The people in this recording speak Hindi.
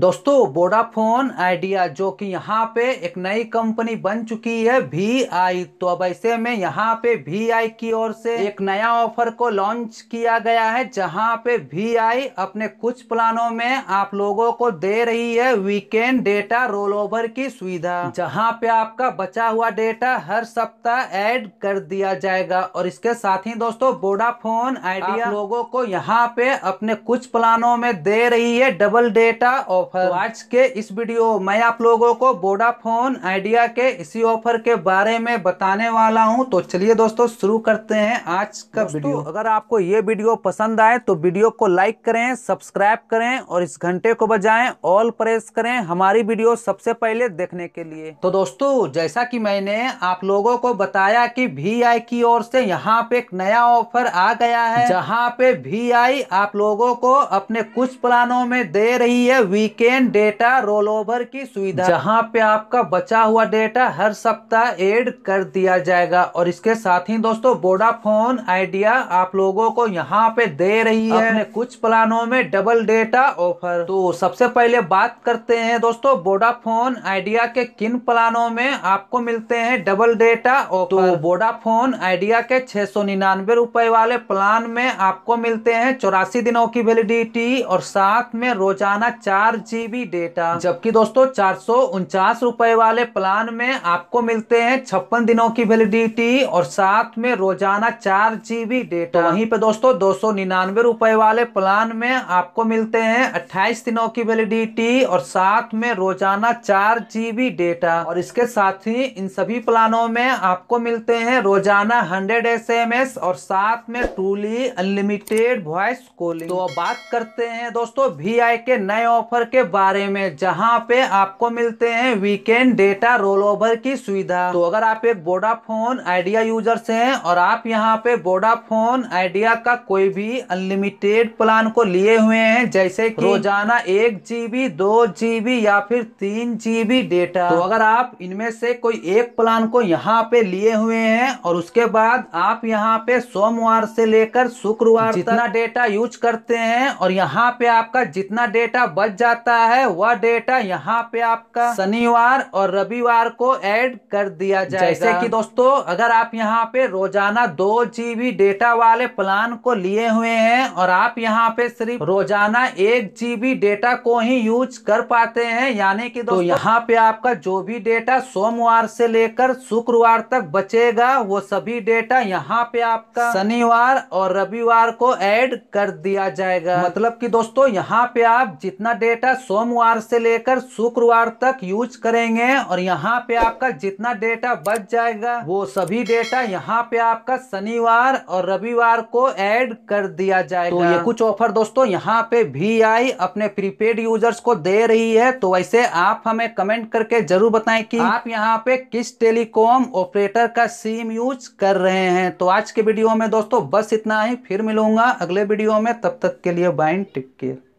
दोस्तों वोडाफोन आइडिया जो कि यहाँ पे एक नई कंपनी बन चुकी है वी आई तो अब ऐसे में यहाँ पे वी आई की ओर से एक नया ऑफर को लॉन्च किया गया है जहाँ पे वी आई अपने कुछ प्लानों में आप लोगों को दे रही है वीकेंड डेटा रोल ओवर की सुविधा जहाँ पे आपका बचा हुआ डेटा हर सप्ताह ऐड कर दिया जाएगा और इसके साथ ही दोस्तों वोडाफोन आइडिया लोगों को यहाँ पे अपने कुछ प्लानों में दे रही है डबल डेटा ऑफर तो आज के इस वीडियो मैं आप लोगों को वोडाफोन आइडिया के इसी ऑफर के बारे में बताने वाला हूं तो चलिए दोस्तों शुरू करते हैं आज का वीडियो अगर आपको ये वीडियो पसंद आए तो वीडियो को लाइक करें सब्सक्राइब करें और इस घंटे को बजाएं ऑल प्रेस करें हमारी वीडियो सबसे पहले देखने के लिए तो दोस्तों जैसा की मैंने आप लोगों को बताया की वी आई की ओर से यहाँ पे एक नया ऑफर आ गया है जहाँ पे वी आई आप लोगों को अपने कुछ प्लानों में दे रही है Vi weekend data roll over की सुविधा जहां पे आपका बचा हुआ डेटा हर सप्ताह ऐड कर दिया जाएगा और इसके साथ ही दोस्तों वोडाफोन आइडिया आप लोगों को यहाँ पे दे रही है अपने कुछ प्लानों में डबल डेटा ऑफर तो सबसे पहले बात करते हैं दोस्तों वोडाफोन आइडिया के किन प्लानों में आपको मिलते हैं डबल डेटा ऑफर तो वोडाफोन आइडिया के छह सौ रुपए वाले प्लान में आपको मिलते हैं चौरासी दिनों की वेलिडिटी और साथ में रोजाना चार चार जीबी डेटा जबकि दोस्तों चार रुपए वाले प्लान में आपको मिलते हैं छप्पन दिनों की वैलिडिटी और साथ में रोजाना चार जीबी डेटा तो वहीं पे दोस्तों दो सौ निन्यानवे रुपए वाले प्लान में आपको मिलते हैं अट्ठाईस दिनों की वैलिडिटी और साथ में रोजाना चार जीबी डेटा और इसके साथ ही इन सभी प्लानों में आपको मिलते हैं रोजाना हंड्रेड एस और साथ में टूली अनलिमिटेड वॉइस कॉलिंग तो बात करते हैं दोस्तों वी के नए ऑफर के बारे में जहाँ पे आपको मिलते हैं वीकेंड डेटा रोल ओवर की सुविधा तो अगर आप एक वोडाफोन आइडिया यूजर से हैं और आप यहाँ पे वोडाफोन आइडिया का कोई भी अनलिमिटेड प्लान को लिए हुए हैं जैसे कि रोजाना एक जीबी दो जीबी या फिर तीन जीबी डेटा तो अगर आप इनमें से कोई एक प्लान को यहाँ पे लिए हुए हैं और उसके बाद आप यहाँ पे सोमवार से लेकर शुक्रवार जितना डेटा यूज करते हैं और यहाँ पे आपका जितना डेटा बच जाता जाता है वह डेटा यहाँ पे आपका शनिवार और रविवार को ऐड कर दिया जाएगा जैसे कि दोस्तों अगर आप यहाँ पे रोजाना दो जीबी डेटा वाले प्लान को लिए हुए हैं और आप यहाँ पे सिर्फ रोजाना एक जीबी डेटा को ही यूज कर पाते हैं यानी कि तो यहाँ पे आपका जो भी डेटा सोमवार से लेकर शुक्रवार तक बचेगा वो सभी डेटा यहाँ पे आपका शनिवार और रविवार को एड कर दिया जाएगा मतलब की दोस्तों यहाँ पे आप जितना डेटा डेटा सोमवार से लेकर शुक्रवार तक यूज करेंगे और यहाँ पे आपका जितना डेटा बच जाएगा वो सभी डेटा यहाँ पे आपका शनिवार और रविवार को ऐड कर दिया जाएगा तो ये कुछ ऑफर दोस्तों यहाँ पे भी आई अपने प्रीपेड यूजर्स को दे रही है तो वैसे आप हमें कमेंट करके जरूर बताए की आप यहाँ पे किस टेलीकॉम ऑपरेटर का सिम यूज कर रहे हैं तो आज के वीडियो में दोस्तों बस इतना ही फिर मिलूंगा अगले वीडियो में तब तक के लिए बाइन टिक केयर